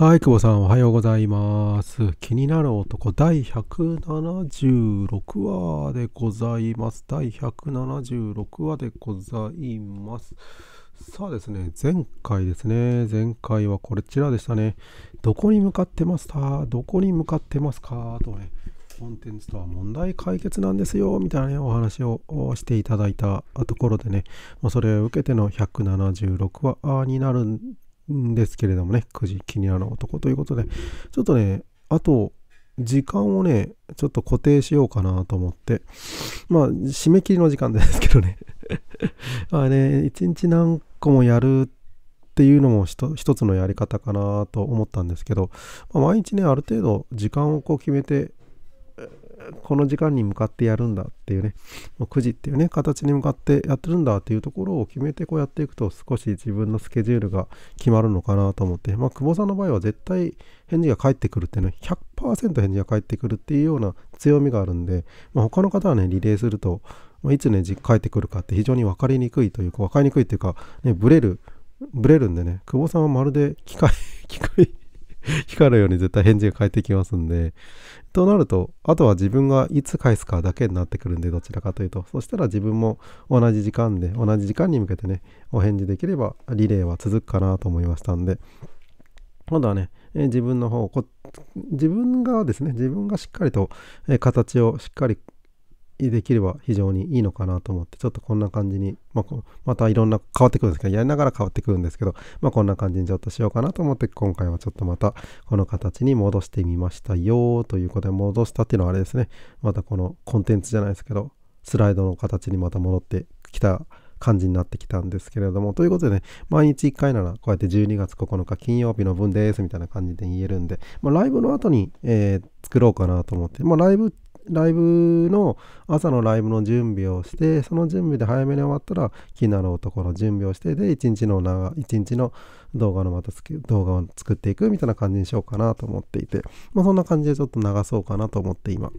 はい、久保さんおはようございます。気になる男第176話でございます。第176話でございます。さあですね、前回ですね、前回はこちらでしたね。どこに向かってますかどこに向かってますかとね、コンテンツとは問題解決なんですよみたいな、ね、お話をしていただいたところでね、それを受けての176話になるんですけれどもね、9時気になる男ということで、ちょっとね、あと、時間をね、ちょっと固定しようかなと思って、まあ、締め切りの時間ですけどね まあね、一日何個もやるっていうのも一つのやり方かなと思ったんですけど、まあ、毎日ね、ある程度時間をこう決めてこの時間に向かってやるんだっていうね、9時っていうね、形に向かってやってるんだっていうところを決めてこうやっていくと少し自分のスケジュールが決まるのかなと思って、まあ、久保さんの場合は絶対返事が返ってくるっていうね、100%返事が返ってくるっていうような強みがあるんで、まあ、他の方はね、リレーすると、いつね、帰ってくるかって非常に分かりにくいというか、分かりにくいというか、ね、ブレる、ブレるんでね、久保さんはまるで機械、機械、光るように絶対返事が返ってきますんで、となると、あとは自分がいつ返すかだけになってくるんで、どちらかというと、そしたら自分も同じ時間で、同じ時間に向けてね、お返事できれば、リレーは続くかなと思いましたんで、今度はね、え自分の方こ、自分がですね、自分がしっかりと、え形をしっかりできれば非常にいいのかなと思って、ちょっとこんな感じに、まあ、またいろんな変わってくるんですけど、やりながら変わってくるんですけど、まあ、こんな感じにちょっとしようかなと思って、今回はちょっとまたこの形に戻してみましたよということで、戻したっていうのはあれですね、またこのコンテンツじゃないですけど、スライドの形にまた戻ってきた感じになってきたんですけれども、ということでね、毎日1回ならこうやって12月9日金曜日の分ですみたいな感じで言えるんで、まあ、ライブの後に、えー、作ろうかなと思って、まあ、ライブライブの、朝のライブの準備をして、その準備で早めに終わったら、気になる男の準備をして、で、一日の長、一日の動画のまた動画を作っていくみたいな感じにしようかなと思っていて、まあ、そんな感じでちょっと流そうかなと思って今、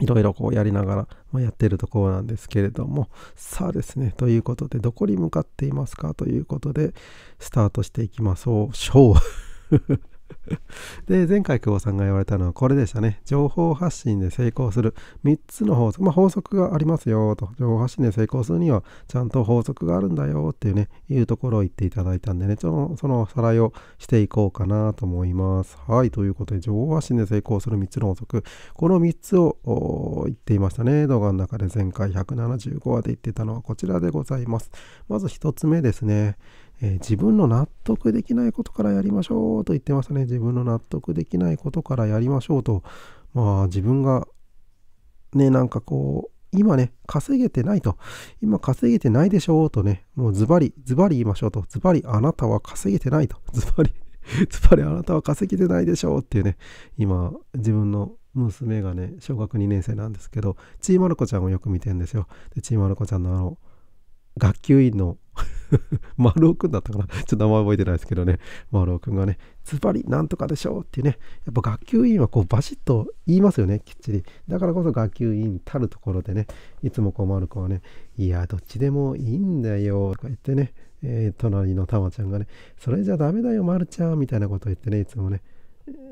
いろいろこうやりながら、まあ、やってるところなんですけれども、さあですね、ということで、どこに向かっていますかということで、スタートしていきましょう。で、前回久保さんが言われたのはこれでしたね。情報発信で成功する3つの法則。まあ、法則がありますよと。情報発信で成功するにはちゃんと法則があるんだよっていうね、いうところを言っていただいたんでね、その、そのおさらいをしていこうかなと思います。はい。ということで、情報発信で成功する3つの法則。この3つを言っていましたね。動画の中で前回175話で言ってたのはこちらでございます。まず1つ目ですね。えー、自分の納得できないことからやりましょうと言ってますね。自分の納得できないことからやりましょうと。まあ自分がね、なんかこう、今ね、稼げてないと。今稼げてないでしょうとね、もうズバリ、ズバリ言いましょうと。ズバリあなたは稼げてないと。ズバリ、ズバリあなたは稼げてないでしょうっていうね、今自分の娘がね、小学2年生なんですけど、ちーまる子ちゃんをよく見てるんですよ。で、ちーまる子ちゃんのあの、学級委員の 丸尾くんだったかな ちょっと名前覚えてないですけどね。丸尾くんがね、ズバリなんとかでしょうっていうね、やっぱ学級委員はこうバシッと言いますよね、きっちり。だからこそ学級委員たるところでね、いつもこう丸子はね、いや、どっちでもいいんだよ、とか言ってね、えー、隣のたまちゃんがね、それじゃダメだよ、丸ちゃん、みたいなことを言ってね、いつもね、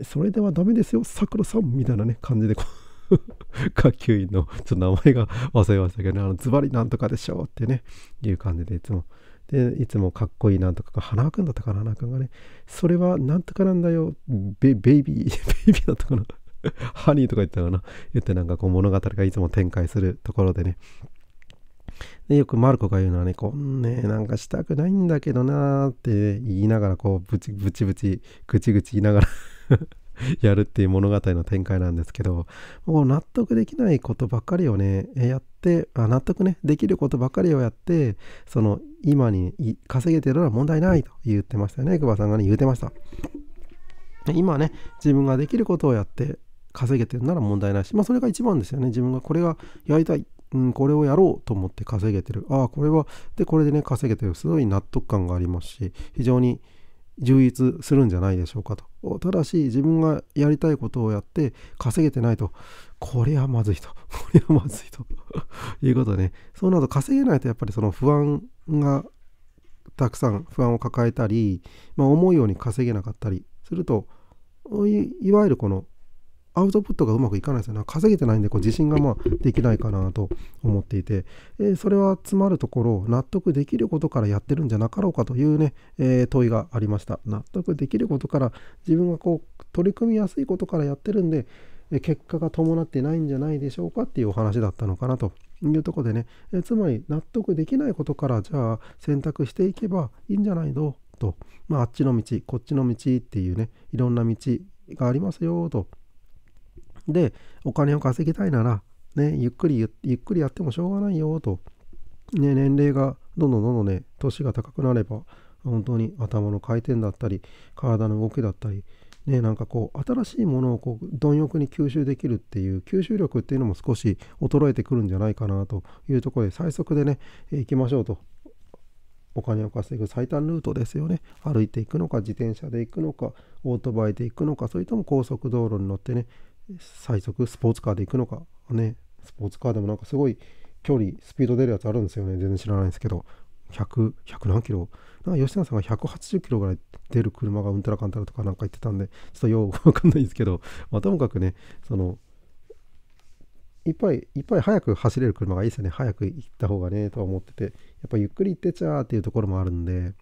それではダメですよ、さくらさん、みたいなね、感じでこう 下級員のちょっと名前が忘れましたけどねあのズバリなんとかでしょうってねいう感じでいつもでいつもかっこいいなんとか花輪君だったかな花輪君がねそれはなんとかなんだよベベイビー ベイビーだったかなハニーとか言ったかな言ってなんかこう物語がいつも展開するところでねでよくマルコが言うのはね、こんね、なんかしたくないんだけどなーって言いながら、こう、ブチブチブチ、ぐちぐち言いながら やるっていう物語の展開なんですけど、もう納得できないことばっかりをね、やって、あ納得ね、できることばっかりをやって、その今に稼げてるら問題ないと言ってましたよね、久保さんがね、言うてました。今ね、自分ができることをやって稼げてるなら問題ないし、まあそれが一番ですよね、自分がこれがやりたい。うん、これをやろうと思って稼げてる。ああ、これは、で、これでね、稼げてる。すごい納得感がありますし、非常に充実するんじゃないでしょうかとただし自分がやりたいことをやって稼げてないと、これはまずいと、これはまずいということでね、そうなると稼げないとやっぱりその不安がたくさん不安を抱えたり、まあ、思うように稼げなかったりするといわゆるこのアウトプットがうまくいかないですよね。稼げてないんで、こう自信がまあできないかなと思っていて、えー、それは詰まるところ、納得できることからやってるんじゃなかろうかというね、えー、問いがありました。納得できることから、自分がこう、取り組みやすいことからやってるんで、結果が伴ってないんじゃないでしょうかっていうお話だったのかなというとこでね、えつまり納得できないことからじゃあ選択していけばいいんじゃないのと、まあ、あっちの道こっちの道っていうねいろんな道がありますよとで、お金を稼ぎたいなら、ね、ゆっくりゆ、ゆっくりやってもしょうがないよ、と。ね、年齢がどんどんどんどんね、年が高くなれば、本当に頭の回転だったり、体の動きだったり、ね、なんかこう新しいものをこう貪欲に吸収できるっていう吸収力っていうのも少し衰えてくるんじゃないかなというところで最速でね、行きましょうとお金を稼ぐ最短ルートですよね歩いていくのか自転車で行くのかオートバイで行くのかそれとも高速道路に乗ってね最速スポーツカーで行くのかねスポーツカーでもなんかすごい距離スピード出るやつあるんですよね全然知らないんですけど100100何キロなんか吉永さんが180キロぐらい出る車がうんたらかんたらとかなんか言ってたんでちょっとよう分かんないんですけど、まあ、ともかくねそのいっぱいいっぱい早く走れる車がいいですよね早く行った方がねとは思っててやっぱゆっくり行ってちゃーっていうところもあるんで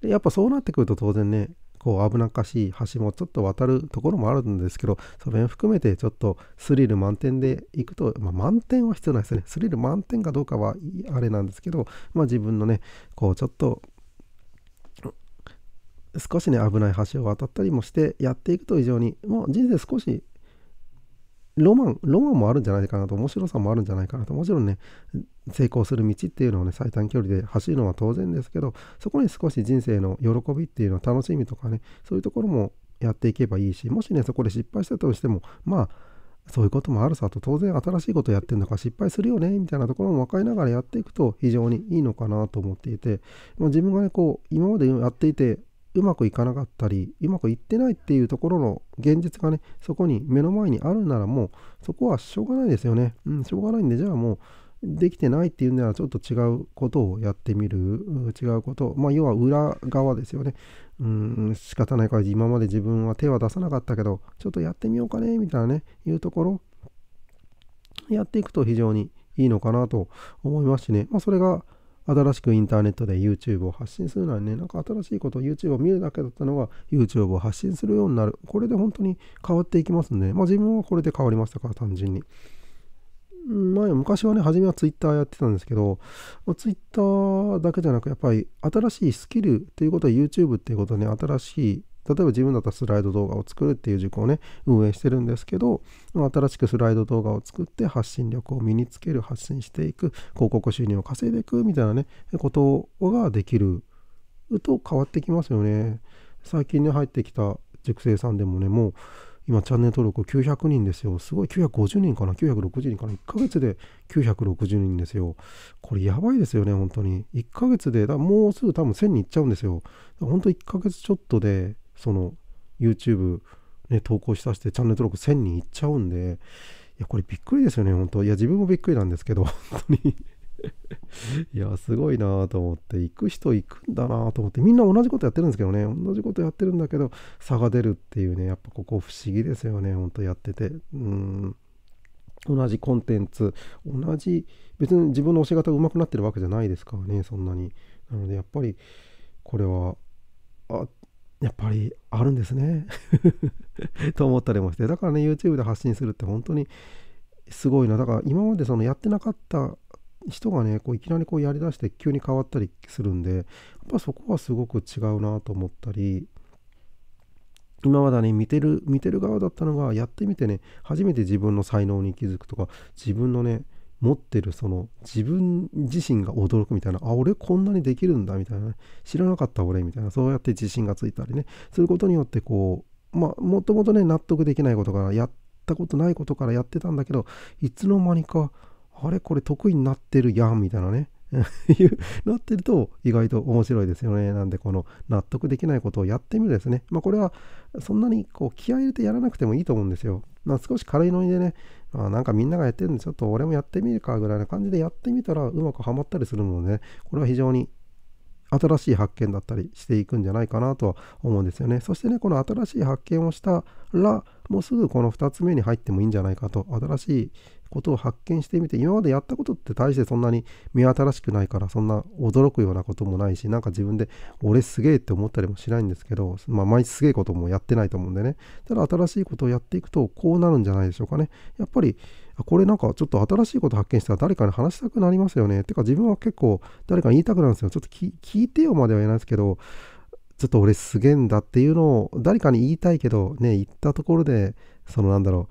でやっぱそうなってくると当然ねこう危なっかしい橋もちょっと渡るところもあるんですけどその辺含めてちょっとスリル満点でいくと、まあ、満点は必要ないですねスリル満点かどうかはあれなんですけど、まあ、自分のねこうちょっと少しね危ない橋を渡ったりもしてやっていくと非常にもう人生少しロマン、ロマンもあるんじゃないかなと、面白さもあるんじゃないかなと、もちろんね、成功する道っていうのをね、最短距離で走るのは当然ですけど、そこに少し人生の喜びっていうのは楽しみとかね、そういうところもやっていけばいいし、もしね、そこで失敗したとしても、まあ、そういうこともあるさと、当然新しいことやってるんのか失敗するよね、みたいなところも分かりながらやっていくと非常にいいのかなと思っていて、自分がね、こう、今までやっていて、うまくいかなかったりうまくいってないっていうところの現実がねそこに目の前にあるならもうそこはしょうがないですよね、うん、しょうがないんでじゃあもうできてないっていうならちょっと違うことをやってみる違うことまあ要は裏側ですよねうん仕方ないから今まで自分は手は出さなかったけどちょっとやってみようかねみたいなねいうところやっていくと非常にいいのかなと思いますしねまあそれが新しくインターネットで YouTube を発信するならね、なんか新しいことを YouTube を見るだけだったのが YouTube を発信するようになる。これで本当に変わっていきますんで、まあ自分はこれで変わりましたから、単純に。前、昔はね、初めは Twitter やってたんですけど、Twitter だけじゃなく、やっぱり新しいスキルということは YouTube っていうことはね、新しい例えば自分だったらスライド動画を作るっていう事項をね、運営してるんですけど、新しくスライド動画を作って発信力を身につける、発信していく、広告収入を稼いでいくみたいなね、ことができると変わってきますよね。最近ね、入ってきた塾生さんでもね、もう今チャンネル登録900人ですよ。すごい950人かな ?960 人かな ?1 ヶ月で960人ですよ。これやばいですよね、本当に。1ヶ月で、もうすぐ多分1000人いっちゃうんですよ。本当1ヶ月ちょっとでその YouTube、ね、投稿しさせてチャンネル登録1000人いっちゃうんで、いや、これびっくりですよね、本当いや、自分もびっくりなんですけど、本当に いや、すごいなと思って、行く人行くんだなと思って、みんな同じことやってるんですけどね、同じことやってるんだけど、差が出るっていうね、やっぱここ不思議ですよね、本当やってて。うん同じコンテンツ、同じ、別に自分の教え方が上手くなってるわけじゃないですからね、そんなに。なので、やっぱり、これは、あっやっぱりあるんですね と思ったりもしてだからね YouTube で発信するって本当にすごいなだから今までそのやってなかった人がねこういきなりこうやりだして急に変わったりするんでやっぱそこはすごく違うなと思ったり今までね見てる見てる側だったのがやってみてね初めて自分の才能に気づくとか自分のね持ってるその自分自身が驚くみたいなあ俺こんなにできるんだみたいな知らなかった俺みたいなそうやって自信がついたりねすることによってこうまあもともとね納得できないことからやったことないことからやってたんだけどいつの間にかあれこれ得意になってるやんみたいなね いうなってると意外と面白いですよね。なんでこの納得できないことをやってみるですね。まあこれはそんなにこう気合入れてやらなくてもいいと思うんですよ。まあ少し軽いノリでね、まあ、なんかみんながやってるんでちょっと俺もやってみるかぐらいな感じでやってみたらうまくはまったりするので、ね、これは非常に新しい発見だったりしていくんじゃないかなとは思うんですよね。そしてね、この新しい発見をしたら、もうすぐこの2つ目に入ってもいいんじゃないかと、新しいことを発見してみて今までやったことって大してそんなに目新しくないからそんな驚くようなこともないしなんか自分で俺すげえって思ったりもしないんですけど、まあ、毎日すげえこともやってないと思うんでねただ新しいことをやっていくとこうなるんじゃないでしょうかねやっぱりこれなんかちょっと新しいこと発見したら誰かに話したくなりますよねてか自分は結構誰かに言いたくなるんですよちょっと聞いてよまでは言えないですけどちょっと俺すげえんだっていうのを誰かに言いたいけどね言ったところでそのなんだろ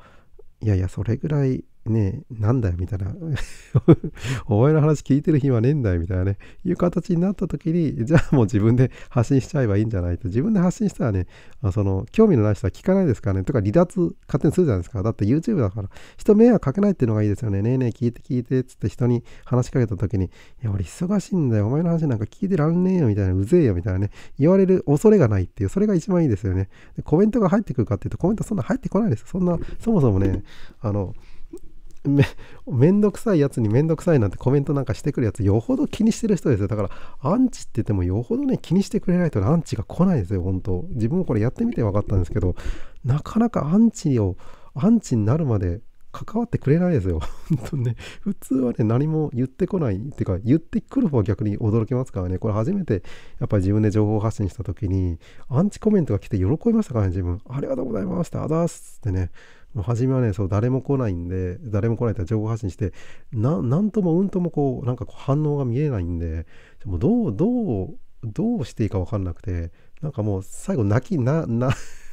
ういやいやそれぐらいねなんだよ、みたいな。お前の話聞いてる暇ねえんだよ、みたいなね。いう形になった時に、じゃあもう自分で発信しちゃえばいいんじゃないと。自分で発信したらね、あその、興味のない人は聞かないですからね。とか、離脱勝手にするじゃないですか。だって YouTube だから、人迷惑かけないっていうのがいいですよね。ねえねえ、聞いて聞いて、つって人に話しかけた時に、いや、俺忙しいんだよ。お前の話なんか聞いてらんねえよ、みたいな。うぜえよ、みたいなね。言われる恐れがないっていう、それが一番いいですよね。でコメントが入ってくるかっていうと、コメントそんな入ってこないです。そんな、そもそもね、あの、めめんどくさいやつにめんどくさいなんてコメントなんかしてくるやつよほど気にしてる人ですよだからアンチって言ってもよほどね気にしてくれないとアンチが来ないですよ本当自分もこれやってみて分かったんですけどなかなかアンチをアンチになるまで関わってくれないですよ。本当ね、普通はね、何も言ってこない、っていうか、言ってくる方は逆に驚きますからね、これ初めて、やっぱり自分で情報発信した時に、アンチコメントが来て喜びましたからね、自分。ありがとうございました、あざーすってね、もう初めはねそう誰も来ないんで誰も来ないって情報発信してなんともうんともこうなんかこう反応が見えないんでもうどうどうどうしていいか分かんなくてなんかもう最後泣きなな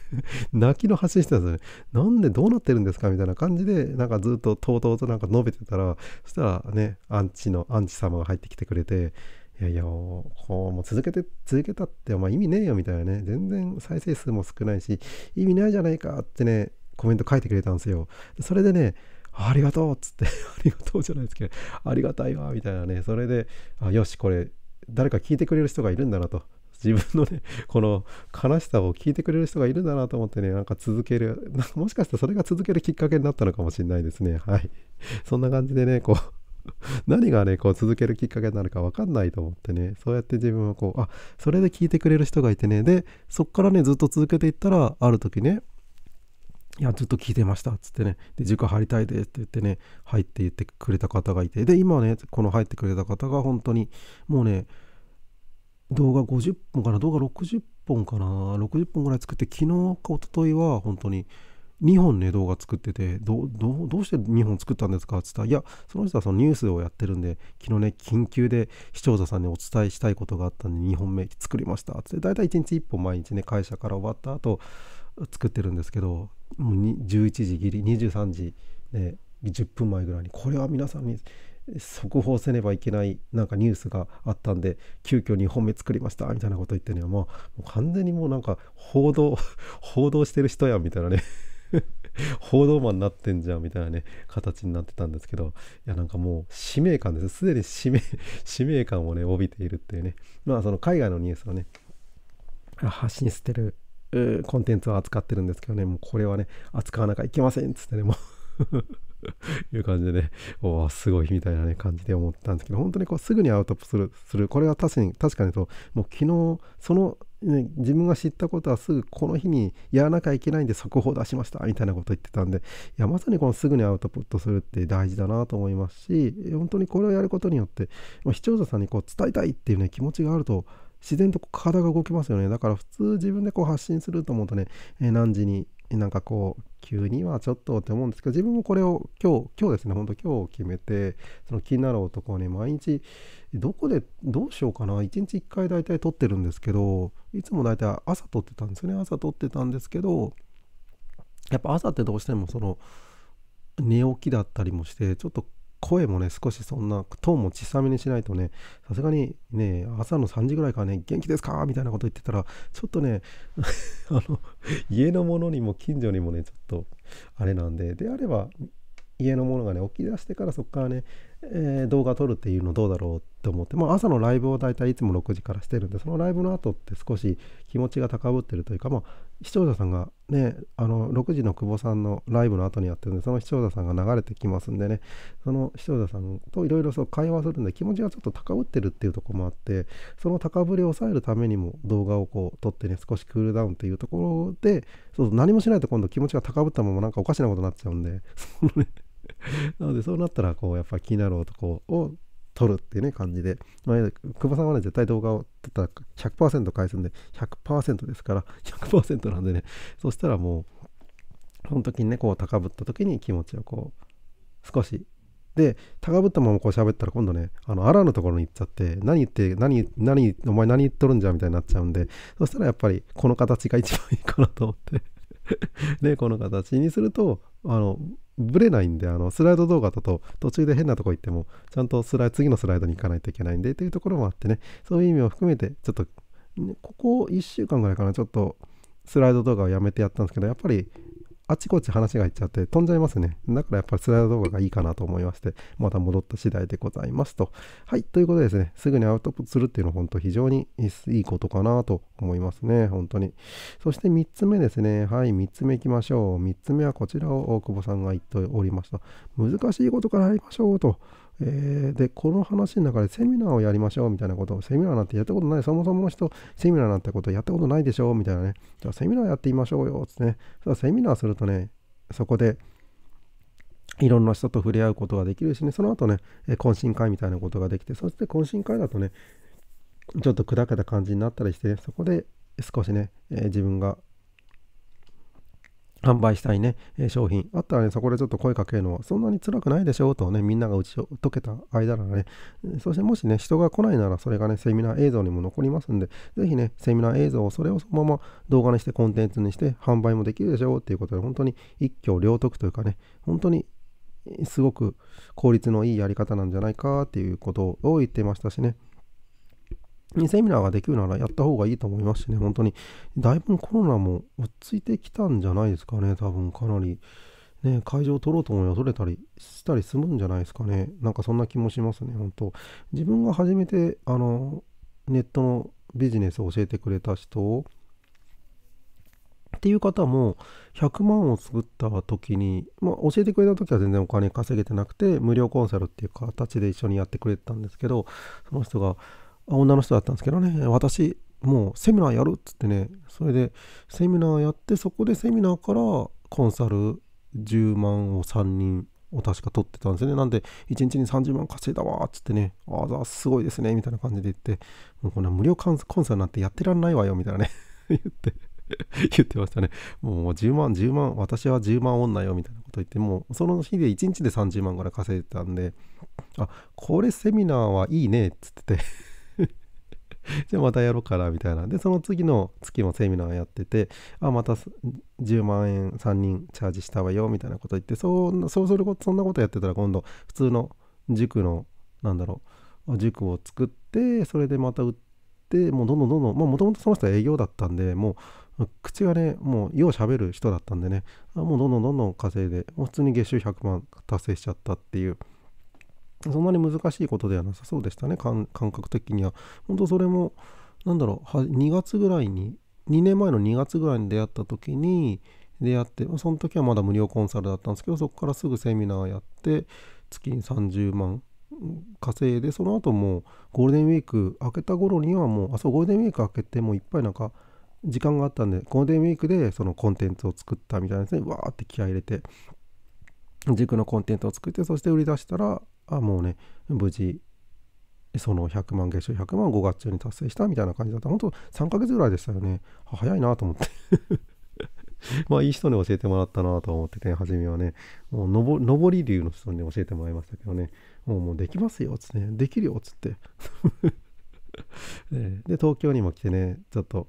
泣きの発信してたんですよね。なんでどうなってるんですかみたいな感じで、なんかずっととうとうとなんか述べてたら、そしたらね、アンチの、アンチ様が入ってきてくれて、いやいや、こう、もう続けて、続けたって、お前意味ねえよみたいなね、全然再生数も少ないし、意味ないじゃないかってね、コメント書いてくれたんですよ。それでね、ありがとうっつって、ありがとうじゃないですけど、ありがたいわ、みたいなね、それで、あよし、これ、誰か聞いてくれる人がいるんだなと、自分のね、この悲しさを聞いてくれる人がいるんだなと思ってね、なんか続ける、なんかもしかしたらそれが続けるきっかけになったのかもしれないですね。はい。そんな感じでね、こう、何がねこう続けるきっかけになるか分かんないと思ってねそうやって自分はこうあそれで聞いてくれる人がいてねでそっからねずっと続けていったらある時ねいや、ずっと聞いてましたっつってね、で、塾入りたいですって言ってね、入って言ってくれた方がいて、で、今ね、この入ってくれた方が本当に、もうね、動画50本かな、動画60本かな、60本ぐらい作って、昨日か一昨日は本当に、2本ね、動画作ってて、どどどうして2本作ったんですかって言ったら、いや、その人はそのニュースをやってるんで、昨日ね、緊急で視聴者さんにお伝えしたいことがあったんで、2本目作りました。って、だいたい1日1本毎日ね、会社から終わった後、作ってるんですけど、もう11時ぎり23時、ね、10分前ぐらいにこれは皆さんに速報せねばいけないなんかニュースがあったんで急遽2本目作りましたみたいなこと言ってねもう完全にもうなんか報道 報道してる人やみたいなね 報道マンになってんじゃんみたいなね形になってたんですけどいやなんかもう使命感ですすでに 使命使命感をね帯びているっていうねまあその海外のニュースをね発信してるコンテンツを扱ってるんですけどね、もうこれはね、扱わなきゃいけませんっつってね、もう いう感じでね、おお、すごいみたいな、ね、感じで思ったんですけど、本当にこうすぐにアウトプットする、これは確かに、確かにそう、もう昨日、その、ね、自分が知ったことはすぐこの日にやらなきゃいけないんで速報出しましたみたいなこと言ってたんで、いや、まさにこのすぐにアウトプットするって大事だなと思いますし、本当にこれをやることによって、視聴者さんにこう伝えたいっていうね、気持ちがあると、自然と体が動きますよねだから普通自分でこう発信すると思うとね、えー、何時になんかこう急にはちょっとって思うんですけど自分もこれを今日今日ですねほんと今日決めてその気になる男をね毎日どこでどうしようかな一日一回大体撮ってるんですけどいつも大体朝撮ってたんですよね朝撮ってたんですけどやっぱ朝ってどうしてもその寝起きだったりもしてちょっと声もね、少しそんな、トーンも小さめにしないとね、さすがにね、朝の3時ぐらいからね、元気ですかみたいなこと言ってたら、ちょっとね、あの、家のものにも近所にもね、ちょっと、あれなんで、であれば、家のものがね、起き出してからそこからね、えー、動画撮るっていうのどうだろうって思って、まあ、朝のライブを大体いつも6時からしてるんでそのライブの後って少し気持ちが高ぶってるというか、まあ、視聴者さんがね、あの6時の久保さんのライブの後にやってるんでその視聴者さんが流れてきますんでねその視聴者さんといろいろ会話するんで気持ちがちょっと高ぶってるっていうとこもあってその高ぶりを抑えるためにも動画をこう撮ってね少しクールダウンっていうところでそうそう何もしないと今度気持ちが高ぶったままなんかおかしなことになっちゃうんで なのでそうなったらこうやっぱ気になる男を撮るっていうね、感じで。まあ、久保さんはね、絶対動画を撮ったら100%返すんで、100%ですから、100%なんでね、そしたらもう、その時にね、こう高ぶった時に気持ちをこう、少しで高ぶったままこう喋ったら今度ねあのアラのところに行っちゃって何言って何何お前何言っとるんじゃみたいになっちゃうんでそしたらやっぱりこの形が一番いいかなと思ってで この形にするとあのブレないんであのスライド動画だと途中で変なとこ行ってもちゃんとスライ次のスライドに行かないといけないんでというところもあってねそういう意味を含めてちょっとここ1週間ぐらいかなちょっとスライド動画をやめてやったんですけどやっぱりあちこち話がいっちゃって飛んじゃいますね。だからやっぱりスライド動画がいいかなと思いまして、また戻った次第でございますと。はい、ということでですね、すぐにアウトプットするっていうのは本当非常にいいことかなと思いますね、本当に。そして3つ目ですね。はい、3つ目いきましょう。3つ目はこちらを大久保さんが言っておりました。難しいことから会りましょうと。えー、で、この話の中でセミナーをやりましょうみたいなことを、セミナーなんてやったことない、そもそもの人、セミナーなんてことやったことないでしょうみたいなね、じゃあセミナーやってみましょうよ、つってね。セミナーするとね、そこで、いろんな人と触れ合うことができるしね、その後ね、懇親会みたいなことができて、そして懇親会だとね、ちょっと砕けた感じになったりして、ね、そこで少しね、えー、自分が販売したいね、え商品。あったらね、そこでちょっと声かけるのは、そんなに辛くないでしょうとね、みんなが打ち解けた間ならね、そしてもしね、人が来ないなら、それがね、セミナー映像にも残りますんで、ぜひね、セミナー映像をそれをそのまま動画にしてコンテンツにして販売もできるでしょっていうことで、本当に一挙両得というかね、本当にすごく効率のいいやり方なんじゃないかっていうことを言ってましたしね。セミナーができるならやった方がいいと思いますしね、本当に。だいぶコロナも落ち着いてきたんじゃないですかね、多分かなり。ね、会場を取ろうと思いは取れたりしたりするんじゃないですかね。なんかそんな気もしますね、本当。自分が初めて、あの、ネットのビジネスを教えてくれた人っていう方も100万を作った時に、まあ、教えてくれた時は全然お金稼げてなくて無料コンサルっていう形で一緒にやってくれてたんですけどその人が女の人だったんですけどね、私、もうセミナーやるっつってね、それでセミナーやって、そこでセミナーからコンサル10万を3人を確か取ってたんですよね。なんで、1日に30万稼いだわっつってね、ああ、すごいですね、みたいな感じで言って、もうこんな無料コンサルなんてやってらんないわよ、みたいなね 言って言ってましたね。もう10万、10万、私は10万女よみたいなこと言って、もうその日で1日で30万ぐらい稼いでたんで、あこれセミナーはいいねっつってて じゃあまたやろうかな、みたいな。で、その次の月もセミナーやってて、あ、また10万円3人チャージしたわよ、みたいなこと言って、そうそうすること、そんなことやってたら今度、普通の塾の、なんだろう、塾を作って、それでまた売って、もうどんどんどんどん、まあもともとその人は営業だったんで、もう、口がね、もうよう喋る人だったんでね、もうどんどんどんどん稼いで、もう普通に月収100万達成しちゃったっていう。そんなに難しいことではなさそうでしたね、感覚的には。本当それも、なんだろう、2月ぐらいに、2年前の2月ぐらいに出会った時に、出会って、その時はまだ無料コンサルだったんですけど、そこからすぐセミナーやって、月に30万稼いで、その後もうゴールデンウィーク明けた頃にはもう、あ、そう、ゴールデンウィーク明けて、もういっぱいなんか、時間があったんで、ゴールデンウィークでそのコンテンツを作ったみたいなですね、わーって気合入れて、軸のコンテンツを作って、そして売り出したら、あもうね無事その100万月収100万5月中に達成したみたいな感じだった本当3ヶ月ぐらいでしたよね早いなと思って まあいい人に教えてもらったなと思ってて、ね、初めはねもう上り流の人に教えてもらいましたけどねもうもうできますよっつって、ね、できるよっつって で東京にも来てねちょっと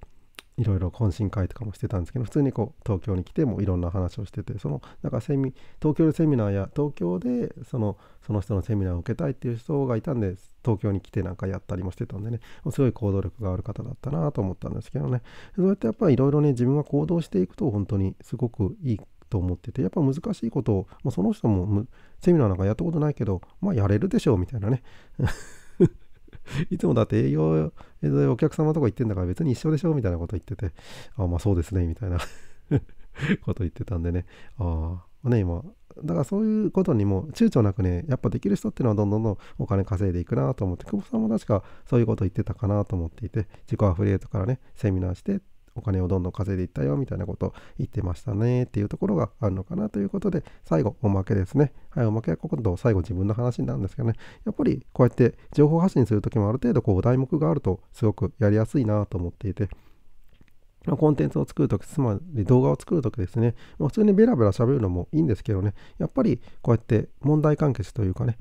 いろいろ懇親会とかもしてたんですけど普通にこう東京に来てもいろんな話をしててそのなんかセミ東京でセミナーや東京でそのその人のセミナーを受けたいっていう人がいたんで東京に来てなんかやったりもしてたんでねすごい行動力がある方だったなと思ったんですけどねそうやってやっぱりいろいろね自分が行動していくと本当にすごくいいと思っててやっぱ難しいことをもうその人もセミナーなんかやったことないけどまあやれるでしょうみたいなね いつもだって営業でお客様とか行ってんだから別に一緒でしょみたいなこと言ってて、あまあそうですね、みたいな こと言ってたんでね。ああ、ね、今、だからそういうことにも躊躇なくね、やっぱできる人っていうのはどんどんどんお金稼いでいくなと思って、久保さんも確かそういうこと言ってたかなと思っていて、自己アフリエイトからね、セミナーしてお金をどんどん稼いでいったよみたいなことを言ってましたねっていうところがあるのかなということで最後おまけですねはいおまけは今度最後自分の話なんですけどねやっぱりこうやって情報発信する時もある程度こう題目があるとすごくやりやすいなと思っていてコンテンツを作るとき、つまり動画を作るときですね、普通にベラベラ喋るのもいいんですけどね、やっぱりこうやって問題解決というかね、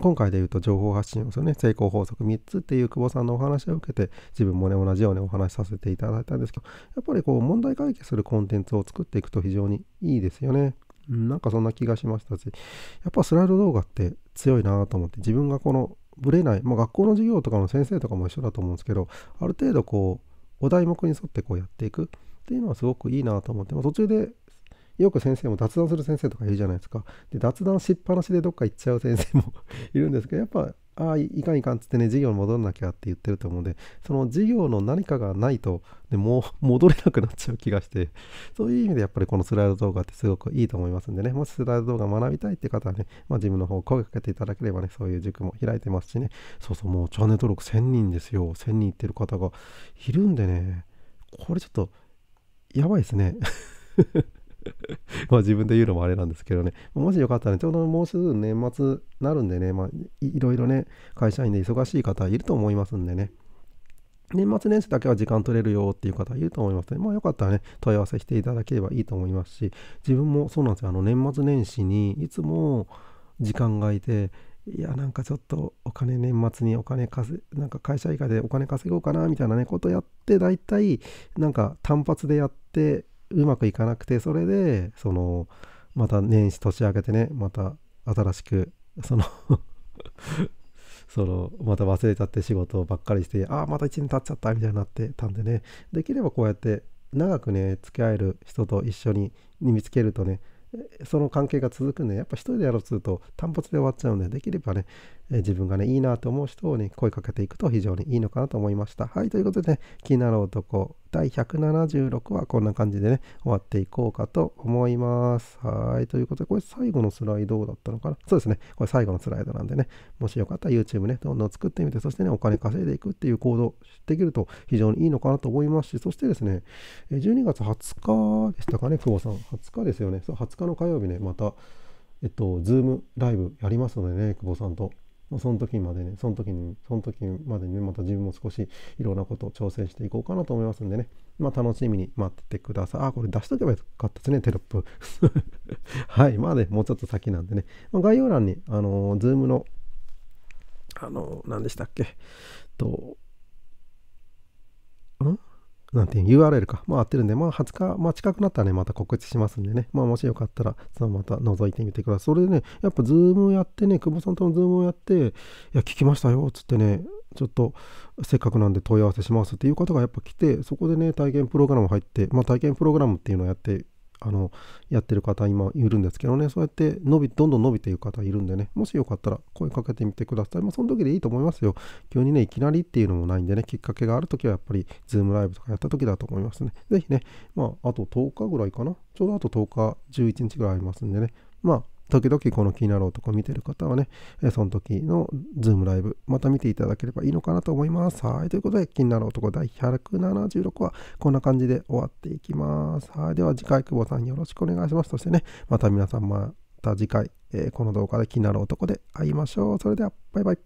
今回で言うと情報発信をするね、成功法則3つっていう久保さんのお話を受けて、自分もね、同じようにお話しさせていただいたんですけど、やっぱりこう、問題解決するコンテンツを作っていくと非常にいいですよね。うん、なんかそんな気がしましたし、やっぱスライド動画って強いなと思って、自分がこの、ぶれない、まあ、学校の授業とかの先生とかも一緒だと思うんですけど、ある程度こう、お題目に沿ってこうやっていく。っていうのはすごくいいなと思って、まあ、途中でよく先生も脱談する先生とか言うじゃないですか。で、脱談しっぱなしでどっか行っちゃう先生も いるんですけど、やっぱ、ああ、いかんいかんつってね、授業に戻らなきゃって言ってると思うんで、その授業の何かがないと、でもう 戻れなくなっちゃう気がして、そういう意味でやっぱりこのスライド動画ってすごくいいと思いますんでね、もしスライド動画学びたいって方はね、まあ、自分の方声かけていただければね、そういう塾も開いてますしね、そうそう、もうチャンネル登録1000人ですよ、1000人いってる方がいるんでね、これちょっと、やばいですね。まあ自分で言うのもあれなんですけどね、もしよかったら、ね、ちょうどもうすぐ年末なるんでね、まあ、いろいろね、会社員で忙しい方いると思いますんでね、年末年始だけは時間取れるよっていう方いると思いますね。まあよかったらね、問い合わせしていただければいいと思いますし、自分もそうなんですよ、あの年末年始にいつも時間が空いて、いや、なんかちょっとお金、年末にお金稼なんか会社以外でお金稼ごうかなみたいなね、ことやって、大体、なんか単発でやって、うまくいかなくてそれでそのまた年始年明けてねまた新しくその そのまた忘れちゃって仕事ばっかりしてああまた1年経っちゃったみたいになってたんでねできればこうやって長くね付き合える人と一緒に見つけるとねその関係が続くんで、やっぱ一人でやろうとすると単発で終わっちゃうんで、できればね、え自分がね、いいなと思う人に声かけていくと非常にいいのかなと思いました。はい、ということでね、気になる男、第176話、こんな感じでね、終わっていこうかと思います。はい、ということで、これ最後のスライドだったのかなそうですね、これ最後のスライドなんでね、もしよかったら YouTube ね、どんどん作ってみて、そしてね、お金稼いでいくっていう行動できると非常にいいのかなと思いますし、そしてですね、12月20日でしたかね、久保さん。20日ですよね、そう20日の火曜日ね、また、えっと、Zoom ライブやりますのでね、久保さんと。その時までね、その時に、その時までに、ね、また自分も少しいろんなことを挑戦していこうかなと思いますんでね、まあ楽しみに待っててください。あ、これ出しとけばよかったですね、テロップ。はい、まあね、もうちょっと先なんでね、まあ、概要欄に、あのー、ズームの、あのー、何でしたっけ、と、なんていう URL か、まあ、合ってるんで、まあ、20日、まあ、近くなったらね、また告知しますんでね、まあ、もしよかったら、そのまた覗いてみてください。それでね、やっぱ、ズームやってね、久保さんとのズームをやって、いや、聞きましたよ、つってね、ちょっと、せっかくなんで問い合わせしますっていう方がやっぱ来て、そこでね、体験プログラム入って、まあ、体験プログラムっていうのをやって、あのやってる方今いるんですけどねそうやって伸びどんどん伸びていく方いるんでねもしよかったら声かけてみてくださいまあその時でいいと思いますよ急にねいきなりっていうのもないんでねきっかけがある時はやっぱりズームライブとかやった時だと思いますね是非ねまああと10日ぐらいかなちょうどあと10日11日ぐらいありますんでねまあ時々この気になる男見てる方はね、えその時のズームライブ、また見ていただければいいのかなと思います。はい。ということで、気になる男第176話、こんな感じで終わっていきます。はい。では次回、久保さんよろしくお願いします。そしてね、また皆さんまた次回、えこの動画で気になる男で会いましょう。それでは、バイバイ。